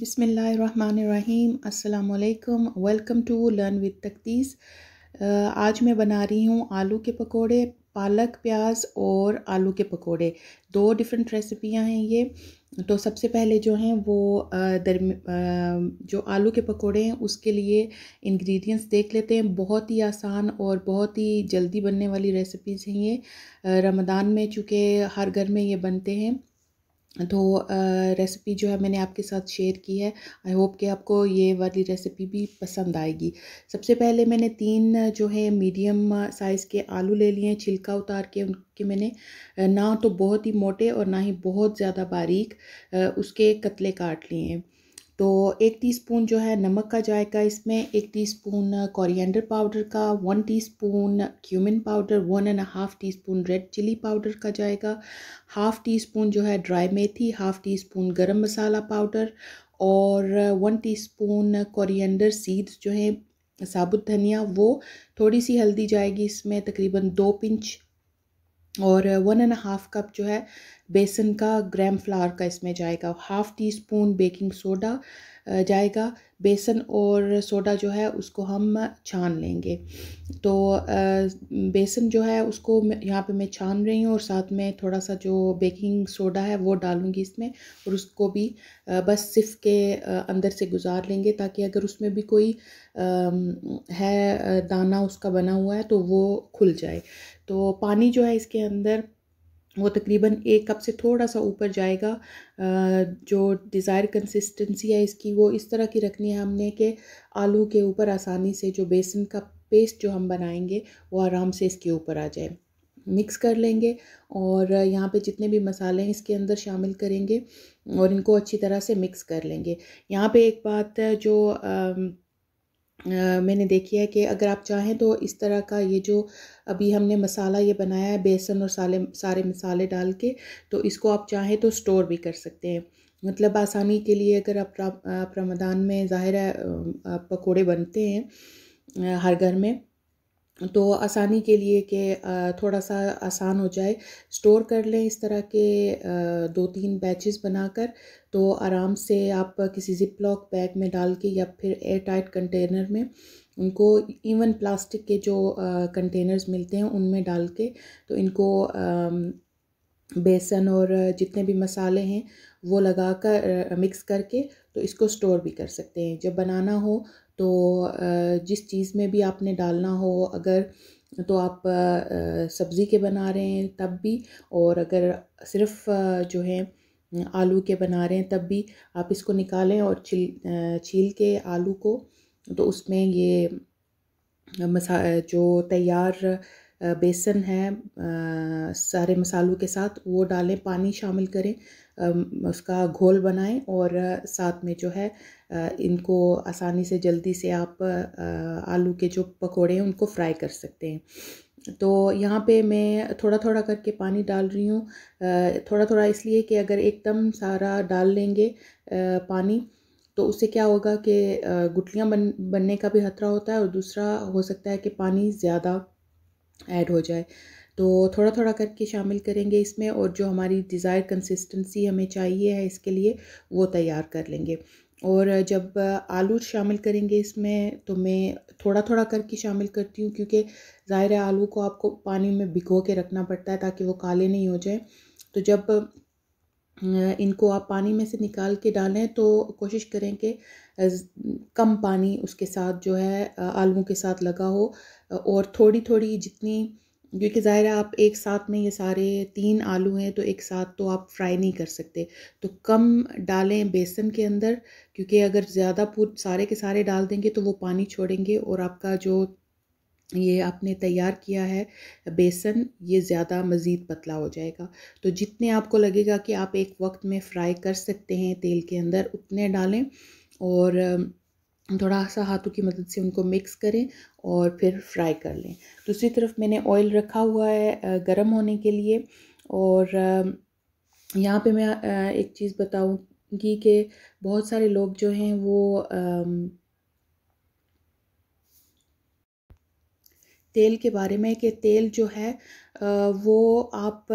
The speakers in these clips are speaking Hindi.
बिसमीम् अल्लाम वेलकम टू लर्न विद तकतीस आज मैं बना रही हूँ आलू के पकोड़े पालक प्याज और आलू के पकोड़े दो डिफरेंट रेसिपियाँ हैं ये तो सबसे पहले जो हैं वो दरम जो आलू के पकोड़े हैं उसके लिए इंग्रेडिएंट्स देख लेते हैं बहुत ही आसान और बहुत ही जल्दी बनने वाली रेसिपीज़ हैं ये रमदान में चूँकि हर घर में ये बनते हैं तो रेसिपी जो है मैंने आपके साथ शेयर की है आई होप कि आपको ये वाली रेसिपी भी पसंद आएगी सबसे पहले मैंने तीन जो है मीडियम साइज़ के आलू ले लिए छिलका उतार के उनके मैंने ना तो बहुत ही मोटे और ना ही बहुत ज़्यादा बारीक उसके कतले काट लिए हैं तो एक टीस्पून जो है नमक का जाएगा इसमें एक टीस्पून कोरिएंडर पाउडर का one teaspoon cumin powder one and half teaspoon red chilli powder का जाएगा हाफ़ टी स्पून जो है dry methi half teaspoon garam masala powder और वन टीस्पून कोरिएंडर सीड्स जो हैं साबुत धनिया वो थोड़ी सी हल्दी जाएगी इसमें तकरीबन दो पिंच और वन एंड हाफ़ कप जो है बेसन का ग्राम फ्लावर का इसमें जाएगा half teaspoon baking soda जाएगा बेसन और सोडा जो है उसको हम छान लेंगे तो बेसन जो है उसको यहाँ पे मैं छान रही हूँ और साथ में थोड़ा सा जो बेकिंग सोडा है वो डालूँगी इसमें और उसको भी बस सिर्फ के अंदर से गुजार लेंगे ताकि अगर उसमें भी कोई है दाना उसका बना हुआ है तो वो खुल जाए तो पानी जो है इसके अंदर वो तकरीबन एक कप से थोड़ा सा ऊपर जाएगा जो डिज़ायर कंसिस्टेंसी है इसकी वो इस तरह की रखनी है हमने कि आलू के ऊपर आसानी से जो बेसन का पेस्ट जो हम बनाएंगे वो आराम से इसके ऊपर आ जाए मिक्स कर लेंगे और यहाँ पे जितने भी मसाले हैं इसके अंदर शामिल करेंगे और इनको अच्छी तरह से मिक्स कर लेंगे यहाँ पे एक बात जो आ, मैंने देखी है कि अगर आप चाहें तो इस तरह का ये जो अभी हमने मसाला ये बनाया है बेसन और साले सारे मसाले डाल के तो इसको आप चाहें तो स्टोर भी कर सकते हैं मतलब आसानी के लिए अगर आप, आप रमदान में ज़ाहिर है पकौड़े बनते हैं हर घर में तो आसानी के लिए कि थोड़ा सा आसान हो जाए स्टोर कर लें इस तरह के दो तीन बैचेस बनाकर तो आराम से आप किसी ज़िप लॉक बैग में डाल के या फिर एयर टाइट कंटेनर में उनको इवन प्लास्टिक के जो कंटेनर्स मिलते हैं उनमें डाल के तो इनको बेसन और जितने भी मसाले हैं वो लगा कर मिक्स करके तो इसको स्टोर भी कर सकते हैं जब बनाना हो तो जिस चीज़ में भी आपने डालना हो अगर तो आप सब्ज़ी के बना रहे हैं तब भी और अगर सिर्फ जो है आलू के बना रहे हैं तब भी आप इसको निकालें और छील छील के आलू को तो उसमें ये मसा जो तैयार बेसन है सारे मसालों के साथ वो डालें पानी शामिल करें उसका घोल बनाएं और साथ में जो है इनको आसानी से जल्दी से आप आलू के जो पकोड़े हैं उनको फ्राई कर सकते हैं तो यहाँ पे मैं थोड़ा थोड़ा करके पानी डाल रही हूँ थोड़ा थोड़ा इसलिए कि अगर एकदम सारा डाल लेंगे पानी तो उससे क्या होगा कि गुटलियाँ बन बनने का भी खतरा होता है और दूसरा हो सकता है कि पानी ज़्यादा ऐड हो जाए तो थोड़ा थोड़ा करके शामिल करेंगे इसमें और जो हमारी डिज़ायर कंसिस्टेंसी हमें चाहिए है इसके लिए वो तैयार कर लेंगे और जब आलू शामिल करेंगे इसमें तो मैं थोड़ा थोड़ा करके शामिल करती हूँ क्योंकि ज़ाहिर है आलू को आपको पानी में भिगो के रखना पड़ता है ताकि वो काले नहीं हो जाए तो जब इनको आप पानी में से निकाल के डालें तो कोशिश करें कि कम पानी उसके साथ जो है आलू के साथ लगा हो और थोड़ी थोड़ी जितनी क्योंकि ज़ाहिर है आप एक साथ में ये सारे तीन आलू हैं तो एक साथ तो आप फ्राई नहीं कर सकते तो कम डालें बेसन के अंदर क्योंकि अगर ज़्यादा पूर सारे के सारे डाल देंगे तो वो पानी छोड़ेंगे और आपका जो ये आपने तैयार किया है बेसन ये ज़्यादा मज़ीद पतला हो जाएगा तो जितने आपको लगेगा कि आप एक वक्त में फ़्राई कर सकते हैं तेल के अंदर उतने डालें और थोड़ा सा हाथों की मदद से उनको मिक्स करें और फिर फ्राई कर लें दूसरी तरफ मैंने ऑयल रखा हुआ है गर्म होने के लिए और यहाँ पे मैं एक चीज़ बताऊँगी कि बहुत सारे लोग जो हैं वो तेल के बारे में कि तेल जो है वो आप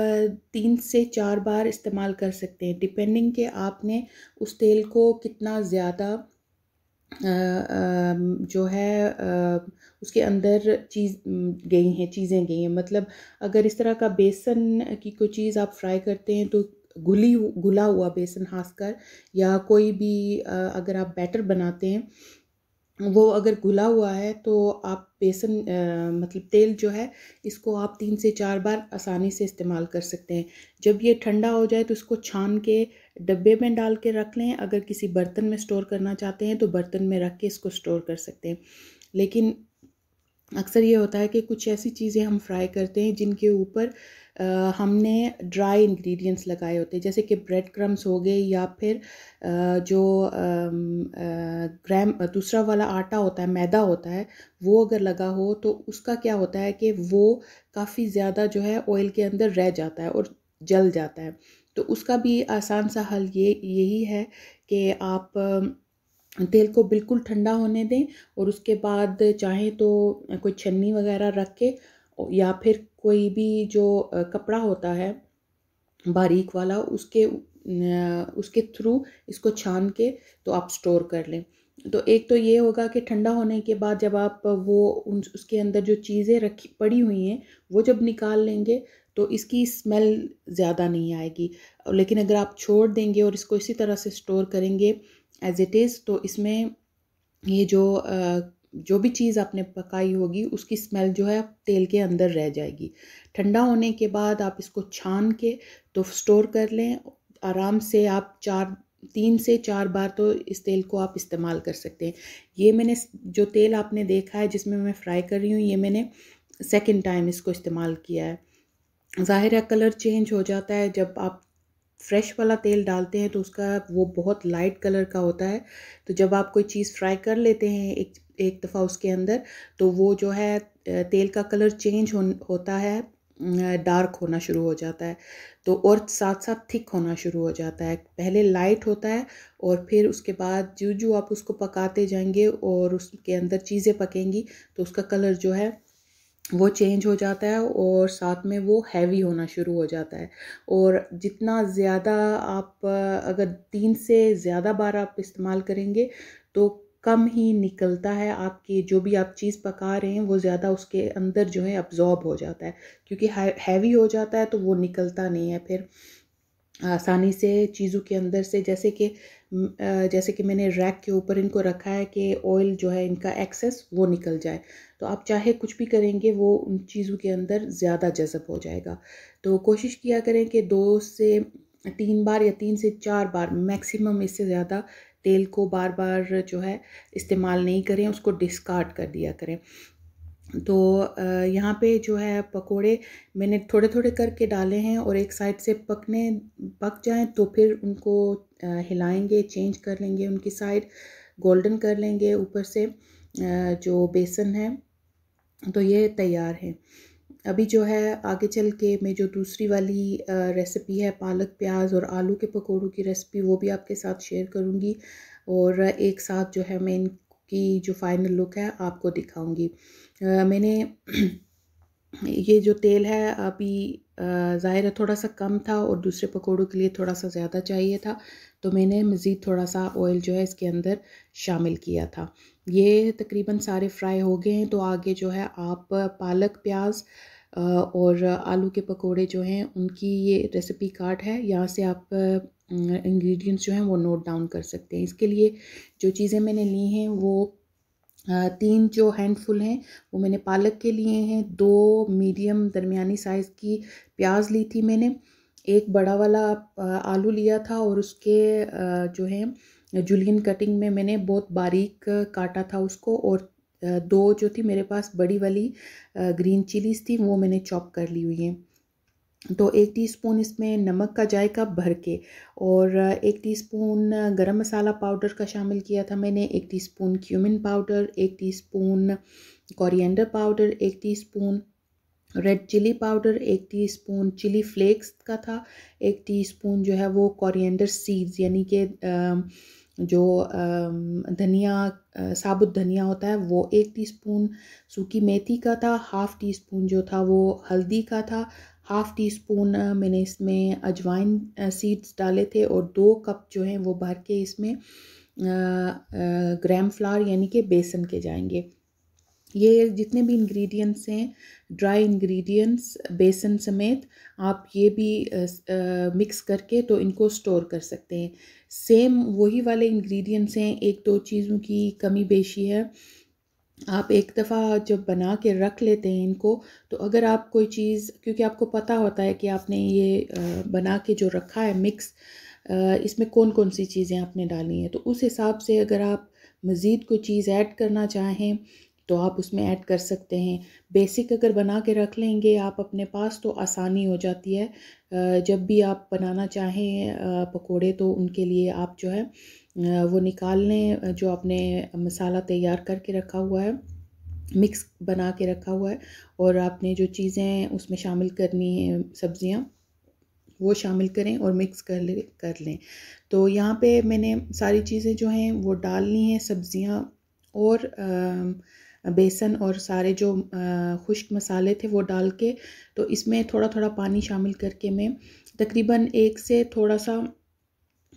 तीन से चार बार इस्तेमाल कर सकते हैं डिपेंडिंग के आपने उस तेल को कितना ज़्यादा जो है उसके अंदर चीज़ गई हैं चीज़ें गई हैं मतलब अगर इस तरह का बेसन की कोई चीज़ आप फ्राई करते हैं तो घुली घुला हुआ बेसन खासकर या कोई भी अगर आप बैटर बनाते हैं वो अगर घुला हुआ है तो आप बेसन मतलब तेल जो है इसको आप तीन से चार बार आसानी से इस्तेमाल कर सकते हैं जब ये ठंडा हो जाए तो इसको छान के डब्बे में डाल के रख लें अगर किसी बर्तन में स्टोर करना चाहते हैं तो बर्तन में रख के इसको स्टोर कर सकते हैं लेकिन अक्सर ये होता है कि कुछ ऐसी चीज़ें हम फ्राई करते हैं जिनके ऊपर हमने ड्राई इंग्रेडिएंट्स लगाए होते हैं जैसे कि ब्रेड क्रम्स हो गए या फिर जो ग्राम दूसरा वाला आटा होता है मैदा होता है वो अगर लगा हो तो उसका क्या होता है कि वो काफ़ी ज़्यादा जो है ऑयल के अंदर रह जाता है और जल जाता है तो उसका भी आसान सा हल ये यही है कि आप तेल को बिल्कुल ठंडा होने दें और उसके बाद चाहें तो कोई छन्नी वगैरह रख के या फिर कोई भी जो कपड़ा होता है बारीक वाला उसके उसके थ्रू इसको छान के तो आप स्टोर कर लें तो एक तो ये होगा कि ठंडा होने के बाद जब आप वो उन उसके अंदर जो चीज़ें रखी पड़ी हुई हैं वो जब निकाल लेंगे तो इसकी स्मेल ज़्यादा नहीं आएगी लेकिन अगर आप छोड़ देंगे और इसको इसी तरह से स्टोर करेंगे एज इट इज़ तो इसमें ये जो जो भी चीज़ आपने पकाई होगी उसकी स्मेल जो है तेल के अंदर रह जाएगी ठंडा होने के बाद आप इसको छान के तो स्टोर कर लें आराम से आप चार तीन से चार बार तो इस तेल को आप इस्तेमाल कर सकते हैं ये मैंने जो तेल आपने देखा है जिसमें मैं फ्राई कर रही हूँ ये मैंने सेकेंड टाइम इसको इस्तेमाल किया है ज़ाहिर है कलर चेंज हो जाता है जब आप फ्रेश वाला तेल डालते हैं तो उसका वो बहुत लाइट कलर का होता है तो जब आप कोई चीज़ फ्राई कर लेते हैं एक एक दफ़ा उसके अंदर तो वो जो है तेल का कलर चेंज हो, होता है डार्क होना शुरू हो जाता है तो और साथ साथ थिक होना शुरू हो जाता है पहले लाइट होता है और फिर उसके बाद जो जो आप उसको पकाते जाएंगे और उसके अंदर चीज़ें पकेंगी तो उसका कलर जो है वो चेंज हो जाता है और साथ में वो हैवी होना शुरू हो जाता है और जितना ज़्यादा आप अगर तीन से ज़्यादा बार आप इस्तेमाल करेंगे तो कम ही निकलता है आपकी जो भी आप चीज़ पका रहे हैं वो ज़्यादा उसके अंदर जो है अब्ज़ॉर्ब हो जाता है क्योंकि हैवी हो जाता है तो वो निकलता नहीं है फिर आसानी से चीज़ों के अंदर से जैसे कि जैसे कि मैंने रैक के ऊपर इनको रखा है कि ऑयल जो है इनका एक्सेस वो निकल जाए तो आप चाहे कुछ भी करेंगे वो उन चीज़ों के अंदर ज़्यादा जज़ब हो जाएगा तो कोशिश किया करें कि दो से तीन बार या तीन से चार बार मैक्सिमम इससे ज़्यादा तेल को बार बार जो है इस्तेमाल नहीं करें उसको डिस्कार्ड कर दिया करें तो यहाँ पे जो है पकोड़े मैंने थोड़े थोड़े करके डाले हैं और एक साइड से पकने पक जाएं तो फिर उनको हिलाएंगे चेंज कर लेंगे उनकी साइड गोल्डन कर लेंगे ऊपर से जो बेसन है तो ये तैयार है अभी जो है आगे चल के मैं जो दूसरी वाली रेसिपी है पालक प्याज और आलू के पकौड़ों की रेसिपी वो भी आपके साथ शेयर करूँगी और एक साथ जो है मैं इनकी जो फाइनल लुक है आपको दिखाऊँगी मैंने ये जो तेल है अभी ज़ाहिर है थोड़ा सा कम था और दूसरे पकौड़ों के लिए थोड़ा सा ज़्यादा चाहिए था तो मैंने मज़ीद थोड़ा सा ऑयल जो है इसके अंदर शामिल किया था ये तकरीबन सारे फ्राई हो गए हैं तो आगे जो है आप पालक प्याज और आलू के पकोड़े जो हैं उनकी ये रेसिपी कार्ड है यहाँ से आप इंग्रेडिएंट्स जो हैं वो नोट डाउन कर सकते हैं इसके लिए जो चीज़ें मैंने ली हैं वो तीन जो हैंडफुल हैं वो मैंने पालक के लिए हैं दो मीडियम दरमियानी साइज़ की प्याज ली थी मैंने एक बड़ा वाला आलू लिया था और उसके जो है जुलियन कटिंग में मैंने बहुत बारीक काटा था उसको और दो जो थी मेरे पास बड़ी वाली ग्रीन चिलीज़ थी वो मैंने चॉप कर ली हुई हैं तो एक टीस्पून इसमें नमक का जायका भर के और एक टीस्पून गरम मसाला पाउडर का शामिल किया था मैंने एक टीस्पून क्यूमिन पाउडर एक टीस्पून कोरिएंडर पाउडर एक टीस्पून रेड चिली पाउडर एक टीस्पून चिली फ्लेक्स का था एक टीस्पून जो है वो कोरिएंडर सीड्स यानी कि जो धनिया साबुत धनिया होता है वो एक टीस्पून सूखी मेथी का था हाफ़ टी स्पून जो था वो हल्दी का था हाफ़ टी स्पून मैंने इसमें अजवाइन सीड्स डाले थे और दो कप जो हैं वो भर के इसमें ग्राम फ्लावर यानी कि बेसन के जाएंगे ये जितने भी इंग्रेडिएंट्स हैं ड्राई इंग्रेडिएंट्स बेसन समेत आप ये भी मिक्स करके तो इनको स्टोर कर सकते हैं सेम वही वाले इंग्रेडिएंट्स हैं एक दो चीज़ों की कमी बेशी है आप एक दफ़ा जब बना के रख लेते हैं इनको तो अगर आप कोई चीज़ क्योंकि आपको पता होता है कि आपने ये बना के जो रखा है मिक्स इसमें कौन कौन सी चीज़ें आपने डाली हैं तो उस हिसाब से अगर आप मज़ीद कोई चीज़ ऐड करना चाहें तो आप उसमें ऐड कर सकते हैं बेसिक अगर बना के रख लेंगे आप अपने पास तो आसानी हो जाती है जब भी आप बनाना चाहें पकोड़े तो उनके लिए आप जो है वो निकाल लें जो आपने मसाला तैयार करके रखा हुआ है मिक्स बना के रखा हुआ है और आपने जो चीज़ें उसमें शामिल करनी है सब्ज़ियाँ वो शामिल करें और मिक्स कर ले कर लें तो यहाँ पे मैंने सारी चीज़ें जो हैं वो डालनी हैं सब्ज़ियाँ और आ, बेसन और सारे जो खुश्क मसाले थे वो डाल के तो इसमें थोड़ा थोड़ा पानी शामिल करके मैं तकरीबन एक से थोड़ा सा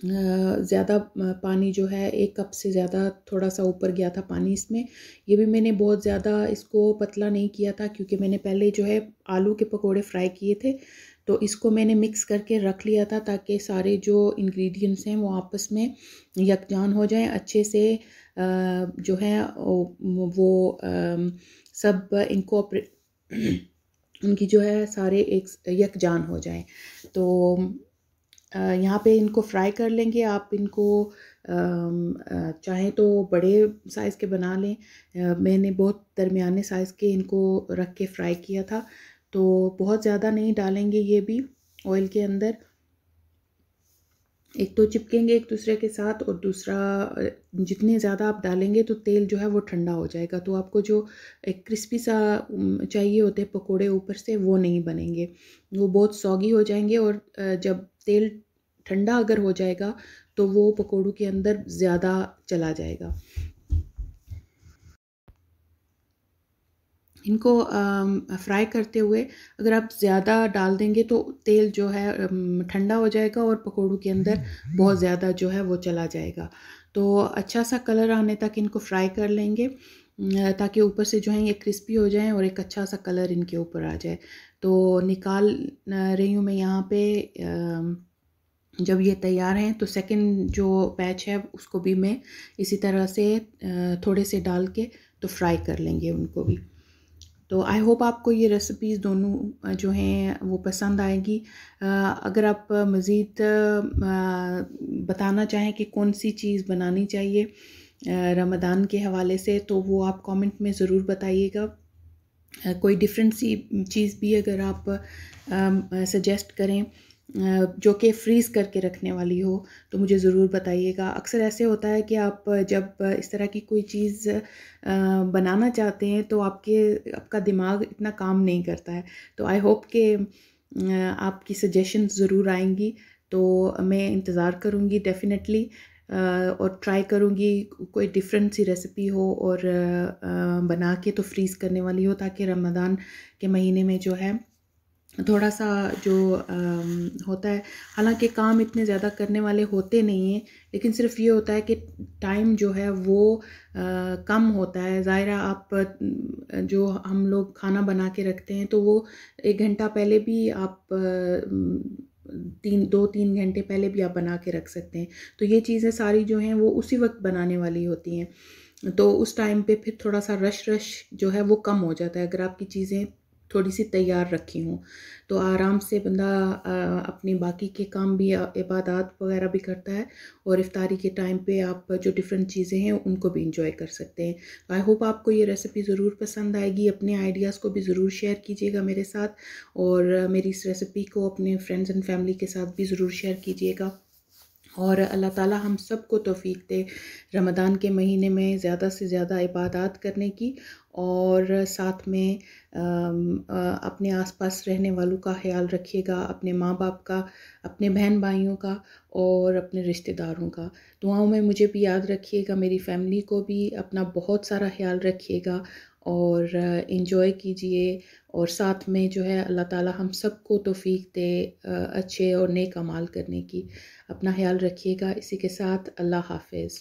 ज़्यादा पानी जो है एक कप से ज़्यादा थोड़ा सा ऊपर गया था पानी इसमें ये भी मैंने बहुत ज़्यादा इसको पतला नहीं किया था क्योंकि मैंने पहले जो है आलू के पकोड़े फ्राई किए थे तो इसको मैंने मिक्स करके रख लिया था ताकि सारे जो इंग्रेडिएंट्स हैं वो आपस में यकजान हो जाएं अच्छे से जो है वो सब इनको उनकी जो है सारे एक यकजान हो जाए तो यहाँ पे इनको फ्राई कर लेंगे आप इनको चाहें तो बड़े साइज़ के बना लें मैंने बहुत दरमियाने साइज़ के इनको रख के फ्राई किया था तो बहुत ज़्यादा नहीं डालेंगे ये भी ऑयल के अंदर एक तो चिपकेंगे एक दूसरे के साथ और दूसरा जितने ज़्यादा आप डालेंगे तो तेल जो है वो ठंडा हो जाएगा तो आपको जो एक क्रिस्पी सा चाहिए होते हैं पकौड़े ऊपर से वो नहीं बनेंगे वो बहुत सौगी हो जाएंगे और जब तेल ठंडा अगर हो जाएगा तो वो पकौड़ों के अंदर ज़्यादा चला जाएगा इनको फ्राई करते हुए अगर आप ज़्यादा डाल देंगे तो तेल जो है ठंडा हो जाएगा और पकौड़ों के अंदर हम्म, हम्म, बहुत हम्म। ज़्यादा जो है वो चला जाएगा तो अच्छा सा कलर आने तक इनको फ्राई कर लेंगे ताकि ऊपर से जो है ये क्रिस्पी हो जाएं और एक अच्छा सा कलर इनके ऊपर आ जाए तो निकाल रही हूँ मैं यहाँ पे जब ये तैयार हैं तो सेकंड जो बैच है उसको भी मैं इसी तरह से थोड़े से डाल के तो फ्राई कर लेंगे उनको भी तो आई होप आपको ये रेसिपीज़ दोनों जो हैं वो पसंद आएगी अगर आप मज़ीद बताना चाहें कि कौन सी चीज़ बनानी चाहिए रमदान के हवाले से तो वो आप कमेंट में ज़रूर बताइएगा कोई डिफरेंट सी चीज़ भी अगर आप सजेस्ट करें जो कि फ्रीज़ करके रखने वाली हो तो मुझे ज़रूर बताइएगा अक्सर ऐसे होता है कि आप जब इस तरह की कोई चीज़ बनाना चाहते हैं तो आपके आपका दिमाग इतना काम नहीं करता है तो आई होप कि आपकी सजेशन ज़रूर आएंगी तो मैं इंतज़ार करूँगी डेफ़िनेटली और ट्राई करूँगी कोई डिफरेंट सी रेसिपी हो और बना के तो फ्रीज़ करने वाली हो ताकि रमदान के महीने में जो है थोड़ा सा जो होता है हालांकि काम इतने ज़्यादा करने वाले होते नहीं हैं लेकिन सिर्फ ये होता है कि टाइम जो है वो कम होता है ज़ाहिर आप जो हम लोग खाना बना के रखते हैं तो वो एक घंटा पहले भी आप तीन दो तीन घंटे पहले भी आप बना के रख सकते हैं तो ये चीज़ें सारी जो हैं वो उसी वक्त बनाने वाली होती हैं तो उस टाइम पे फिर थोड़ा सा रश रश जो है वो कम हो जाता है अगर आपकी चीज़ें थोड़ी सी तैयार रखी हूँ तो आराम से बंदा अपने बाकी के काम भी इबादत वगैरह भी करता है और इफ़ारी के टाइम पे आप जो डिफरेंट चीज़ें हैं उनको भी इंजॉय कर सकते हैं आई होप आपको ये रेसिपी ज़रूर पसंद आएगी अपने आइडियाज़ को भी ज़रूर शेयर कीजिएगा मेरे साथ और मेरी इस रेसिपी को अपने फ्रेंड्स एंड फैमिली के साथ भी ज़रूर शेयर कीजिएगा और अल्लाह ताला हम सब को तोफ़ी दे रमदान के महीने में ज़्यादा से ज़्यादा इबादत करने की और साथ में आ, अपने आसपास रहने वालों का ख्याल रखिएगा अपने माँ बाप का अपने बहन भाइयों का और अपने रिश्तेदारों का दुआओं में मुझे भी याद रखिएगा मेरी फैमिली को भी अपना बहुत सारा ख्याल रखिएगा और इन्जॉय कीजिए और साथ में जो है अल्लाह ताला हम सबको तौफीक दे अच्छे और नेक अमाल करने की अपना ख्याल रखिएगा इसी के साथ अल्लाह हाफिज़